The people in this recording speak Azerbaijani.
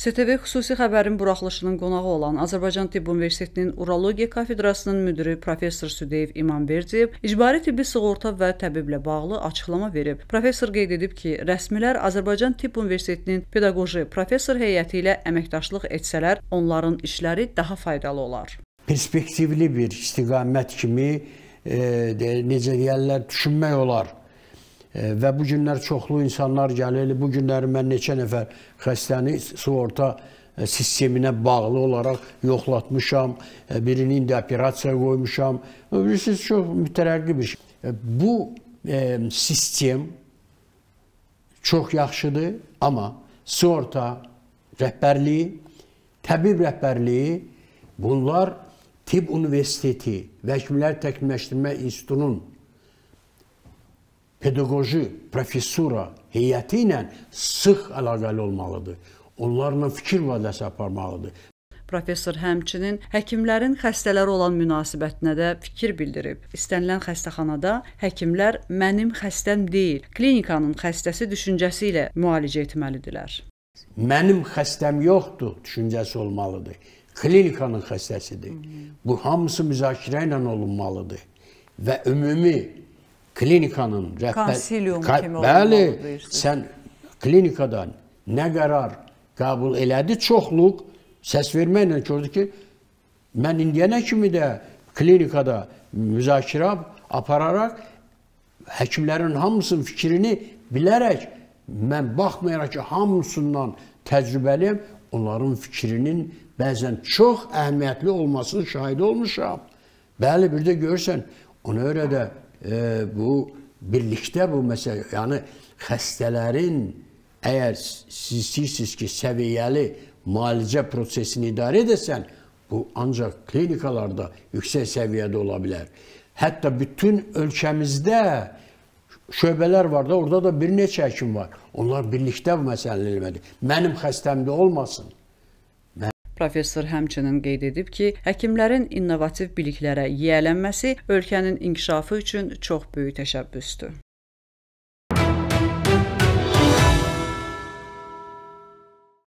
STV xüsusi xəbərin buraxılışının qonağı olan Azərbaycan Tibb Universitetinin Urologiya kafedrasının müdiri professor Südeyev İmamverdiyev icbari tibbi sığorta və təbiblə bağlı açıqlama verib. Professor qeyd edib ki, rəsmilər Azərbaycan Tibb Universitetinin pedaqoji professor heyəti ilə əməkdaşlıq etsələr, onların işləri daha faydalı olar. Perspektivli bir istiqamət kimi e, necə deyirlər, düşünmək olar. E, və bu günlər çoxlu insanlar gəlir. Bu günləri mən neçə nəfər xəstəni sığorta e, sisteminə bağlı olaraq yoxlatmışam, e, birini indi operasiya qoymuşam. Bilirsiniz, çox mütərəqqi bir şey. Bu e, sistem çox yaxşıdır, amma sığorta rəhbərliyi, təbib rəhbərliyi bunlar Tibb Universiteti və Həkimlər Təkmilləşdirmə İnstitutunun pedaqoji professura heyəti ilə sıx əlaqəli olmalıdır. Onlarla fikir vadəsi aparmalıdır. Professor həmçinin həkimlərin xəstələrə olan münasibətinə də fikir bildirib. İstənilən xəstəxanada həkimlər mənim xəstəm deyil, klinikanın xəstəsi düşüncəsi ilə müalicə etməlidirlər. Mənim xəstəm yoxdur düşüncəsi olmalıdır. Klinikanın xəstəsidir. Bu hamısı müzakirə ilə olunmalıdır və ümumi klinikanın rəhbər ka, bəli, sən klinikada nə qərar qəbul elədi, çoxluq səs verməklə gördü ki, mən indiyənə kimi də klinikada müzakirə apararaq həkimlərin hamısının fikrini bilərək mən baxmayaraq ki, hamısından təcrübəliyəm, onların fikrinin bəzən çox əhəmiyyətli olmasının şahidi olmuşam. Bəli, bir də görürsən, ona görə də bu birlikdə bu məsələ, yəni xəstələrin əgər siz istəyirsiniz ki, səviyyəli müalicə prosesini idarə edəsən, bu ancaq klinikalarda yüksək səviyyədə ola bilər. Hətta bütün ölkəmizdə şöbələr var da, orada da bir neçə həkim var. Onlar birlikdə bu məsələni eləmədi. Mənim xəstəmdə olmasın. Professor həmçinin qeyd edib ki, həkimlərin innovativ biliklərə yiyələnməsi ölkənin inkişafı üçün çox böyük təşəbbüsdür.